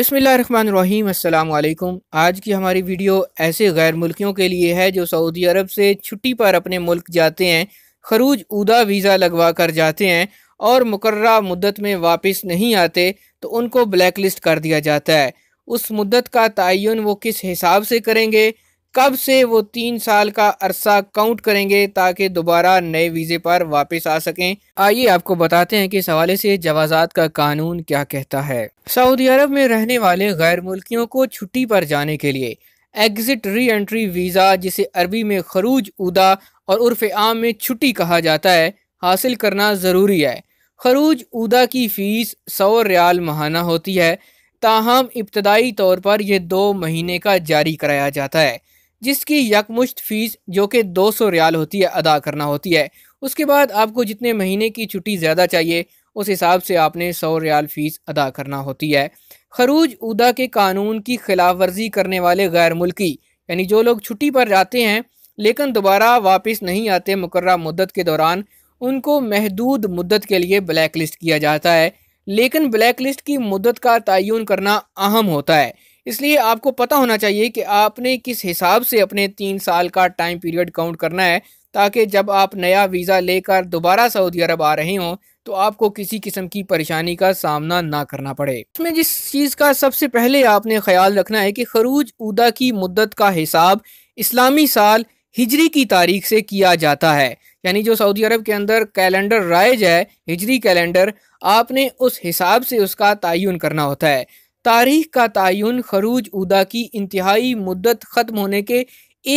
अस्सलाम वालेकुम आज की हमारी वीडियो ऐसे गैर मुल्कियों के लिए है जो सऊदी अरब से छुट्टी पर अपने मुल्क जाते हैं खरूज उदा वीज़ा लगवा कर जाते हैं और मुकर्रा मुद्दत में वापस नहीं आते तो उनको ब्लैक लिस्ट कर दिया जाता है उस मुद्दत का तयन वो किस हिसाब से करेंगे कब से वो तीन साल का अरसा काउंट करेंगे ताकि दोबारा नए वीज़े पर वापस आ सकें आइए आपको बताते हैं कि इस हवाले से जवाजात का कानून क्या कहता है सऊदी अरब में रहने वाले गैर मुल्कियों को छुट्टी पर जाने के लिए एग्ज़िट री एंट्री वीज़ा जिसे अरबी में खरूज उदा और उर्फ आम में छुट्टी कहा जाता है हासिल करना ज़रूरी है खरूज उदा की फ़ीस सौ रियाल महाना होती है ताहम इब्तदाई तौर पर यह दो महीने का जारी कराया जाता है जिसकी यकमुश्त फ़ीस जो कि दो सौ रियाल होती है अदा करना होती है उसके बाद आपको जितने महीने की छुट्टी ज़्यादा चाहिए उस हिसाब से आपने सौ रियाल फ़ीस अदा करना होती है खरूज उदा के कानून की खिलाफ वर्जी करने वाले गैर मुल्की यानी जो लोग छुट्टी पर जाते हैं लेकिन दोबारा वापस नहीं आते मुकर मुद्दत के दौरान उनको महदूद मुद्दत के लिए ब्लैक लिस्ट किया जाता है लेकिन ब्लैक लिस्ट की मुद्दत का तयन करना अहम होता है इसलिए आपको पता होना चाहिए कि आपने किस हिसाब से अपने तीन साल का टाइम पीरियड काउंट करना है ताकि जब आप नया वीज़ा लेकर दोबारा सऊदी अरब आ रहे हों तो आपको किसी किस्म की परेशानी का सामना ना करना पड़े इसमें जिस चीज़ का सबसे पहले आपने ख्याल रखना है कि खरूज उदा की मुद्दत का हिसाब इस्लामी साल हिजरी की तारीख से किया जाता है यानी जो सऊदी अरब के अंदर कैलेंडर राइज है हिजरी कैलेंडर आपने उस हिसाब से उसका तयन करना होता है तारीख का तयन खरूज उदा की इंतहाई मुद्दत ख़त्म होने के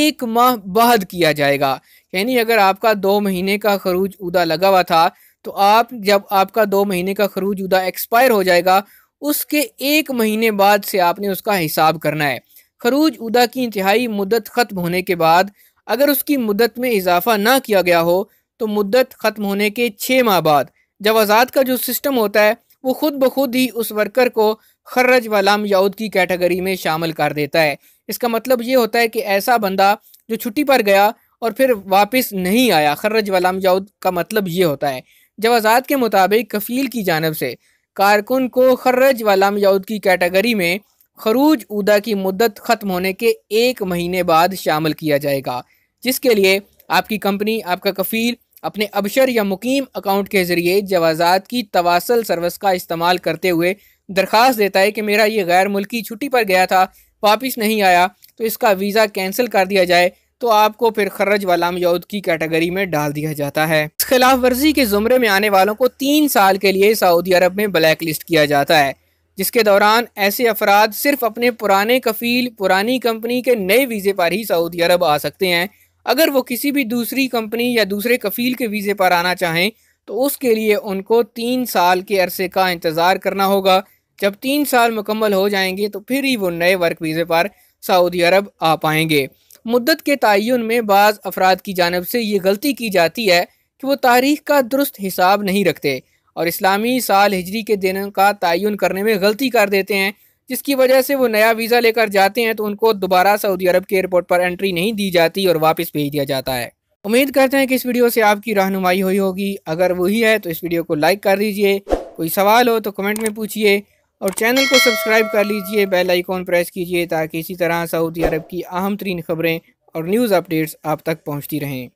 एक माह बाद किया जाएगा यानी अगर आपका दो महीने का खरूज उदा लगा हुआ था तो आप जब आपका दो महीने का खरूज उदा एक्सपायर हो जाएगा उसके एक महीने बाद से आपने उसका हिसाब करना है खरूज उदा की इंतहाई मुद्दत ख़त्म होने के बाद अगर उसकी मुद्दत में इजाफा ना किया गया हो तो मुद्दत ख़त्म होने के छः माह बाद जवाजात का जो सिस्टम होता है वो ख़ुद ब खुद ही उस वर्कर को खर्रज वलाम याउद की कैटेगरी में शामिल कर देता है इसका मतलब ये होता है कि ऐसा बंदा जो छुट्टी पर गया और फिर वापस नहीं आया खर्रज वलाम याउद का मतलब ये होता है जवाजात के मुताबिक कफील की जानब से कारकुन को खर्रज वलाम याउद की कैटेगरी में खरूज उदा की मुद्दत ख़त्म होने के एक महीने बाद शामिल किया जाएगा जिसके लिए आपकी कंपनी आपका कफील अपने अबशर या मुकीम अकाउंट के ज़रिए जवाजात की तवासल सर्विस का इस्तेमाल करते हुए दरख्वास्त देता है कि मेरा ये गैर मुल्की छुट्टी पर गया था वापस नहीं आया तो इसका वीज़ा कैंसिल कर दिया जाए तो आपको फिर खर्ज वाला मौद की कैटेगरी में डाल दिया जाता है इस खिलाफ वर्जी के ज़ुमरे में आने वालों को तीन साल के लिए सऊदी अरब में ब्लैक लिस्ट किया जाता है जिसके दौरान ऐसे अफराद सिर्फ अपने पुराने कफील पुरानी कंपनी के नए वीज़े पर ही सऊदी अरब आ सकते हैं अगर वो किसी भी दूसरी कंपनी या दूसरे कफील के वीज़े पर आना चाहें तो उसके लिए उनको तीन साल के अरसे का इंतज़ार करना होगा जब तीन साल मुकम्मल हो जाएंगे तो फिर ही वो नए वर्क वीज़े पर सऊदी अरब आ पाएंगे मुद्दत के तयन में बाज़ अफराद की जानब से ये गलती की जाती है कि वो तारीख का दुरुस्त हिसाब नहीं रखते और इस्लामी साल हिजरी के दिनों का तयन करने में गलती कर देते हैं जिसकी वजह से वो नया वीज़ा लेकर जाते हैं तो उनको दोबारा सऊदी अरब के एयरपोर्ट पर एंट्री नहीं दी जाती और वापस भेज दिया जाता है उम्मीद करते हैं कि इस वीडियो से आपकी रहनुमाई हुई होगी अगर वही है तो इस वीडियो को लाइक कर दीजिए कोई सवाल हो तो कमेंट में पूछिए और चैनल को सब्सक्राइब कर लीजिए बेल आइकॉन प्रेस कीजिए ताकि इसी तरह सऊदी अरब की अहम तरीन खबरें और न्यूज़ अपडेट्स आप तक पहुँचती रहें